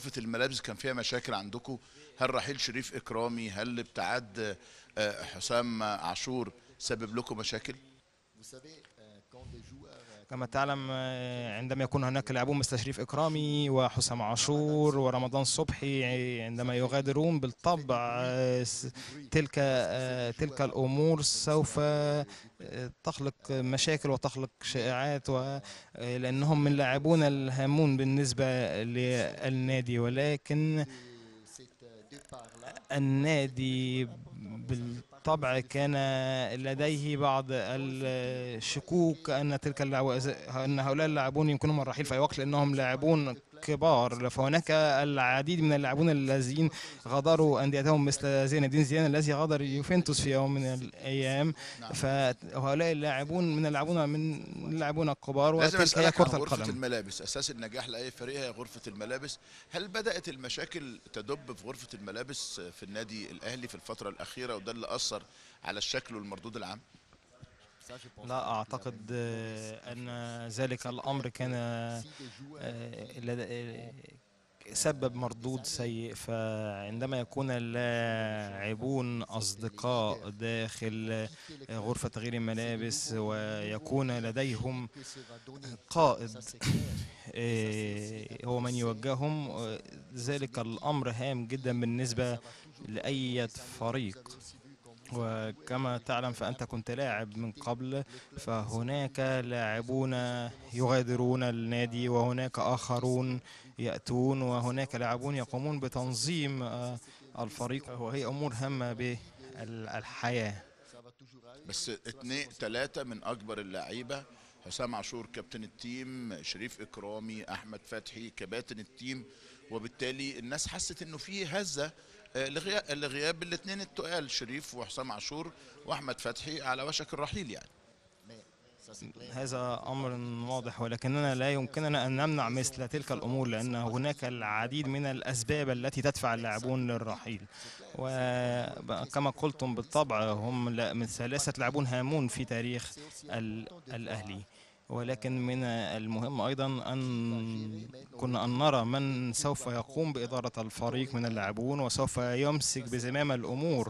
غرفه الملابس كان فيها مشاكل عندكم هل رحيل شريف اكرامي هل ابتعاد آه، حسام عاشور سبب لكم مشاكل Euh, كما تعلم آه، عندما يكون هناك لاعبون مثل شريف إكرامي وحسام عاشور ورمضان صبحي آه، عندما يغادرون بالطبع آه، تلك تلك الأمور سوف تخلق مشاكل وتخلق شائعات لأنهم من اللاعبون الهامون بالنسبة للنادي ولكن euh, النادي بال بالطبع كان لديه بعض الشكوك أن تلك أن هؤلاء اللاعبون يمكنهم الرحيل في أي وقت لأنهم لاعبون الكبار فهناك العديد من اللاعبون الذين غادروا أنديتهم مثل زين الدين زيان الذي غادر يوفنتوس في يوم من الأيام نعم. فهؤلاء اللاعبون من اللاعبون من اللاعبون الكبار وتلك هي كرة القدم غرفة الملابس أساس النجاح لأي فريق هي غرفة الملابس هل بدأت المشاكل تدب في غرفة الملابس في النادي الأهلي في الفترة الأخيرة وده اللي أثر على الشكل والمردود العام؟ لا أعتقد أن ذلك الأمر كان سبب مردود سيء فعندما يكون اللاعبون أصدقاء داخل غرفة تغيير الملابس ويكون لديهم قائد هو من يوجههم ذلك الأمر هام جدا بالنسبة لأي فريق وكما تعلم فأنت كنت لاعب من قبل فهناك لاعبون يغادرون النادي وهناك آخرون يأتون وهناك لاعبون يقومون بتنظيم آه، الفريق وهي أمور هامة بالحياة بس اثنين ثلاثة من أكبر اللعيبة حسام عاشور كابتن التيم شريف إكرامي أحمد فتحي كباتن التيم وبالتالي الناس حست انه في هزه لغياب الاثنين التقال شريف وحسام عاشور واحمد فتحي على وشك الرحيل يعني هذا أمر واضح ولكننا لا يمكننا أن نمنع مثل تلك الأمور لأن هناك العديد من الأسباب التي تدفع اللاعبون للرحيل وكما قلتم بالطبع هم ثلاثة لاعبون هامون في تاريخ الأهلي ولكن من المهم أيضا أن كنا أن نرى من سوف يقوم بإدارة الفريق من اللاعبون وسوف يمسك بزمام الأمور